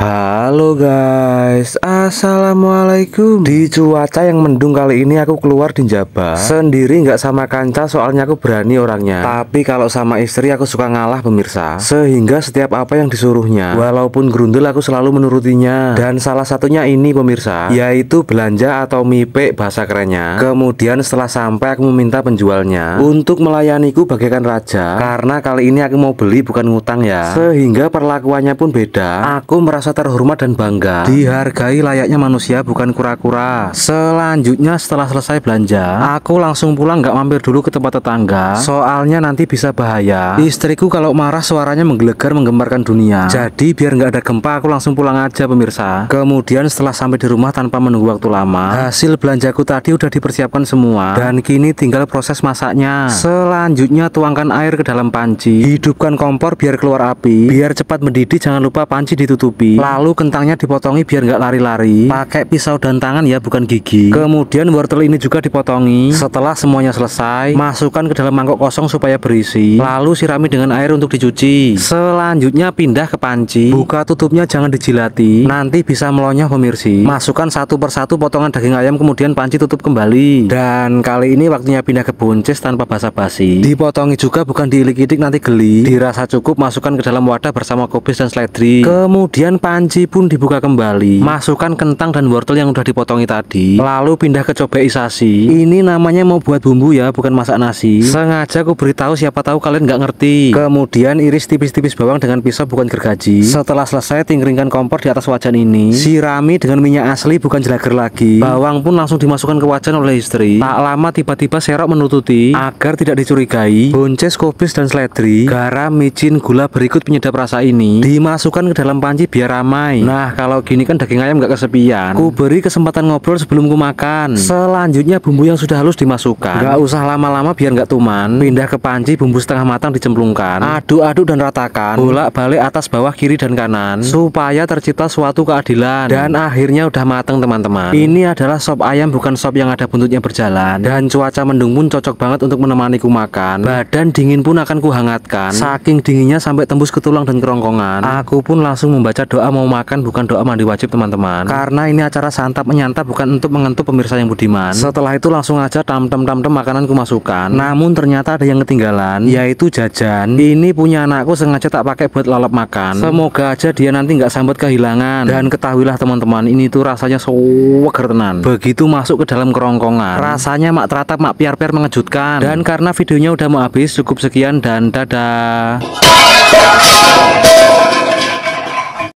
Ah. Halo guys, Assalamualaikum Di cuaca yang mendung kali ini aku keluar di Jabar Sendiri nggak sama kanca soalnya aku berani orangnya Tapi kalau sama istri aku suka ngalah pemirsa Sehingga setiap apa yang disuruhnya Walaupun gerundel aku selalu menurutinya Dan salah satunya ini pemirsa Yaitu belanja atau mipe bahasa kerennya Kemudian setelah sampai aku meminta penjualnya Untuk melayaniku bagaikan raja Karena kali ini aku mau beli bukan ngutang ya Sehingga perlakuannya pun beda Aku merasa terhormat dan bangga dihargai layaknya manusia bukan kura-kura selanjutnya setelah selesai belanja aku langsung pulang nggak mampir dulu ke tempat tetangga soalnya nanti bisa bahaya istriku kalau marah suaranya menggelegar menggemparkan dunia jadi biar nggak ada gempa aku langsung pulang aja pemirsa kemudian setelah sampai di rumah tanpa menunggu waktu lama hasil belanjaku tadi udah dipersiapkan semua dan kini tinggal proses masaknya selanjutnya tuangkan air ke dalam panci hidupkan kompor biar keluar api biar cepat mendidih jangan lupa panci ditutupi lalu kentangnya dipotongi biar nggak lari-lari pakai pisau dan tangan ya bukan gigi kemudian wortel ini juga dipotongi setelah semuanya selesai masukkan ke dalam mangkok kosong supaya berisi lalu sirami dengan air untuk dicuci selanjutnya pindah ke panci buka tutupnya jangan dijilati nanti bisa melonyoh pemirsi masukkan satu persatu potongan daging ayam kemudian panci tutup kembali dan kali ini waktunya pindah ke buncis tanpa basa-basi dipotongi juga bukan diilik-ilik nanti geli dirasa cukup masukkan ke dalam wadah bersama kubis dan seledri kemudian panci pun pun dibuka kembali masukkan kentang dan wortel yang udah dipotongi tadi lalu pindah ke sasi ini namanya mau buat bumbu ya bukan masak nasi sengaja aku beritahu siapa tahu kalian nggak ngerti kemudian iris tipis-tipis bawang dengan pisau bukan gergaji setelah selesai tingkringkan kompor di atas wajan ini sirami dengan minyak asli bukan jelager lagi bawang pun langsung dimasukkan ke wajan oleh istri tak lama tiba-tiba serok menututi agar tidak dicurigai buncis kubis dan seledri garam micin gula berikut penyedap rasa ini dimasukkan ke dalam panci biar ramai Nah kalau gini kan daging ayam nggak kesepian Ku beri kesempatan ngobrol sebelum ku makan Selanjutnya bumbu yang sudah halus dimasukkan Nggak usah lama-lama biar nggak tuman Pindah ke panci bumbu setengah matang dicemplungkan Aduk-aduk dan ratakan Bolak balik atas bawah kiri dan kanan Supaya tercipta suatu keadilan Dan akhirnya udah matang teman-teman Ini adalah sop ayam bukan sop yang ada buntutnya berjalan Dan cuaca mendung pun cocok banget untuk menemani ku makan Badan dingin pun akan ku hangatkan. Saking dinginnya sampai tembus ke tulang dan kerongkongan Aku pun langsung membaca doa mau makan kan bukan doa mandi wajib teman-teman karena ini acara santap menyantap bukan untuk mengentuk pemirsa yang budiman setelah itu langsung aja tam tam tam tam makanan masukkan namun ternyata ada yang ketinggalan yaitu jajan ini punya anakku sengaja tak pakai buat lalap makan semoga aja dia nanti nggak sambut kehilangan dan ketahuilah teman-teman ini tuh rasanya seger tenan begitu masuk ke dalam kerongkongan rasanya mak teratap mak piar-piar mengejutkan dan karena videonya udah mau habis cukup sekian dan dadah